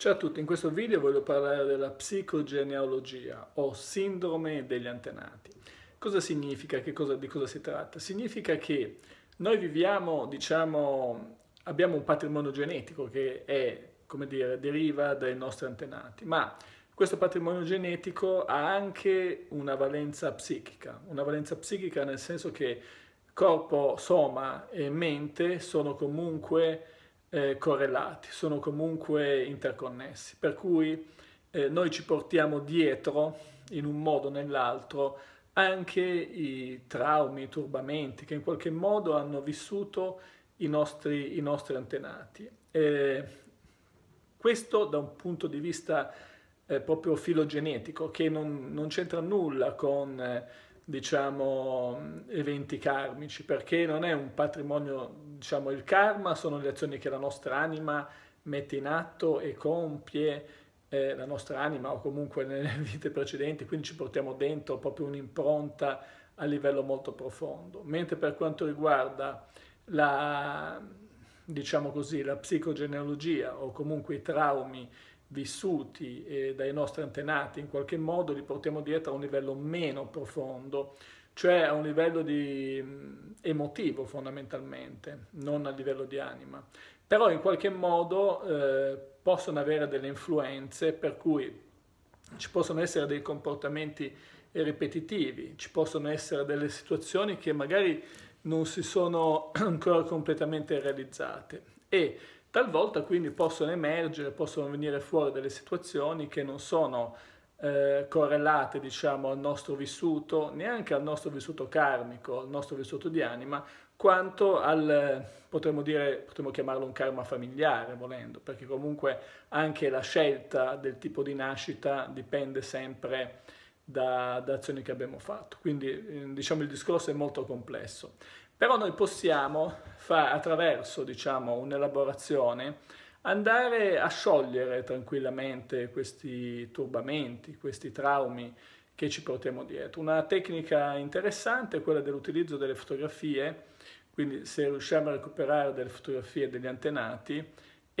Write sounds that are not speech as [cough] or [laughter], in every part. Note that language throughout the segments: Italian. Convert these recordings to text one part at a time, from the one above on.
Ciao a tutti, in questo video voglio parlare della psicogenealogia o sindrome degli antenati. Cosa significa? Cosa, di cosa si tratta? Significa che noi viviamo, diciamo, abbiamo un patrimonio genetico che è, come dire, deriva dai nostri antenati, ma questo patrimonio genetico ha anche una valenza psichica, una valenza psichica nel senso che corpo, soma e mente sono comunque eh, correlati, sono comunque interconnessi, per cui eh, noi ci portiamo dietro in un modo o nell'altro anche i traumi, i turbamenti che in qualche modo hanno vissuto i nostri, i nostri antenati. Eh, questo da un punto di vista eh, proprio filogenetico, che non, non c'entra nulla con eh, diciamo, eventi karmici, perché non è un patrimonio, diciamo, il karma sono le azioni che la nostra anima mette in atto e compie eh, la nostra anima o comunque nelle vite precedenti, quindi ci portiamo dentro proprio un'impronta a livello molto profondo. Mentre per quanto riguarda la, diciamo così, la psicogenealogia o comunque i traumi vissuti eh, dai nostri antenati, in qualche modo li portiamo dietro a un livello meno profondo, cioè a un livello di, mh, mm, emotivo fondamentalmente, non a livello di anima. Però in qualche modo eh, possono avere delle influenze per cui ci possono essere dei comportamenti ripetitivi, ci possono essere delle situazioni che magari non si sono [clears throat] ancora completamente realizzate e Talvolta quindi possono emergere, possono venire fuori delle situazioni che non sono eh, correlate diciamo al nostro vissuto, neanche al nostro vissuto karmico, al nostro vissuto di anima, quanto al, potremmo, dire, potremmo chiamarlo un karma familiare volendo, perché comunque anche la scelta del tipo di nascita dipende sempre da, da azioni che abbiamo fatto. Quindi eh, diciamo il discorso è molto complesso. Però noi possiamo, far, attraverso diciamo, un'elaborazione, andare a sciogliere tranquillamente questi turbamenti, questi traumi che ci portiamo dietro. Una tecnica interessante è quella dell'utilizzo delle fotografie, quindi se riusciamo a recuperare delle fotografie degli antenati,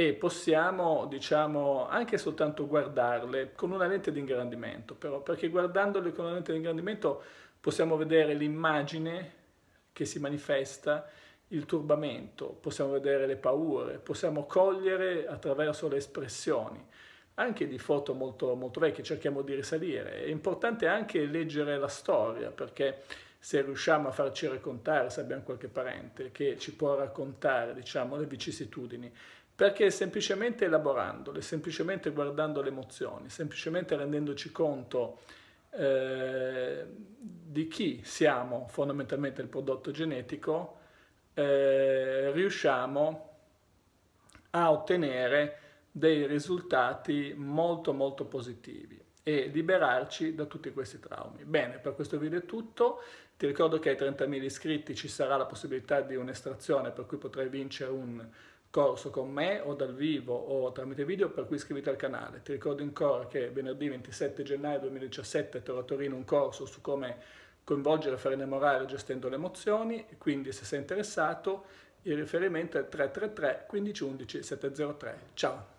e possiamo, diciamo, anche soltanto guardarle con una lente di ingrandimento, però, perché guardandole con una lente di ingrandimento possiamo vedere l'immagine che si manifesta, il turbamento, possiamo vedere le paure, possiamo cogliere attraverso le espressioni, anche di foto molto, molto vecchie, cerchiamo di risalire. È importante anche leggere la storia, perché se riusciamo a farci raccontare, se abbiamo qualche parente che ci può raccontare diciamo, le vicissitudini perché semplicemente elaborandole, semplicemente guardando le emozioni, semplicemente rendendoci conto eh, di chi siamo fondamentalmente il prodotto genetico, eh, riusciamo a ottenere dei risultati molto molto positivi e liberarci da tutti questi traumi. Bene, per questo video è tutto. Ti ricordo che ai 30.000 iscritti ci sarà la possibilità di un'estrazione per cui potrai vincere un corso con me o dal vivo o tramite video, per cui iscriviti al canale. Ti ricordo ancora che venerdì 27 gennaio 2017 terrò a Torino un corso su come coinvolgere, far innamorare gestendo le emozioni, quindi se sei interessato il riferimento è 333 1511 703. Ciao!